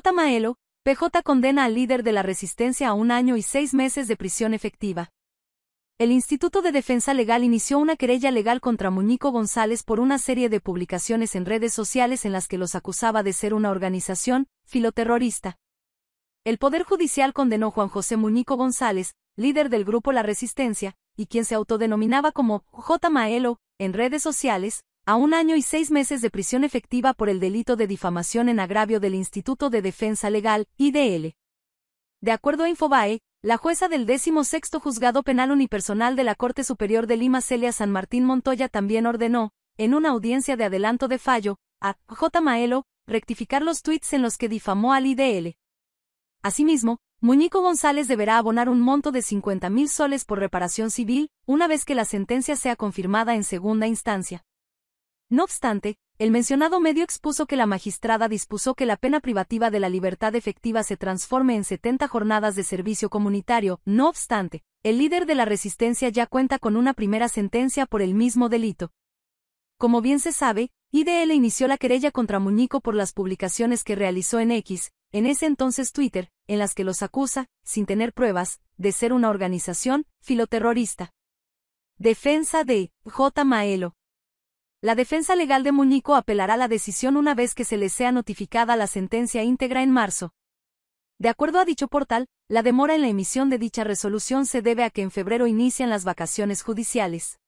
J. Maelo, PJ condena al líder de la resistencia a un año y seis meses de prisión efectiva. El Instituto de Defensa Legal inició una querella legal contra Muñico González por una serie de publicaciones en redes sociales en las que los acusaba de ser una organización filoterrorista. El Poder Judicial condenó a Juan José Muñico González, líder del grupo La Resistencia, y quien se autodenominaba como J. Maelo, en redes sociales, a un año y seis meses de prisión efectiva por el delito de difamación en agravio del Instituto de Defensa Legal, IDL. De acuerdo a Infobae, la jueza del 16 Juzgado Penal Unipersonal de la Corte Superior de Lima Celia San Martín Montoya también ordenó, en una audiencia de adelanto de fallo, a J. Maelo, rectificar los tuits en los que difamó al IDL. Asimismo, Muñico González deberá abonar un monto de 50 mil soles por reparación civil, una vez que la sentencia sea confirmada en segunda instancia. No obstante, el mencionado medio expuso que la magistrada dispuso que la pena privativa de la libertad efectiva se transforme en 70 jornadas de servicio comunitario, no obstante, el líder de la resistencia ya cuenta con una primera sentencia por el mismo delito. Como bien se sabe, IDL inició la querella contra Muñico por las publicaciones que realizó en X, en ese entonces Twitter, en las que los acusa, sin tener pruebas, de ser una organización filoterrorista. Defensa de J. Maelo. La defensa legal de Muñico apelará la decisión una vez que se le sea notificada la sentencia íntegra en marzo. De acuerdo a dicho portal, la demora en la emisión de dicha resolución se debe a que en febrero inician las vacaciones judiciales.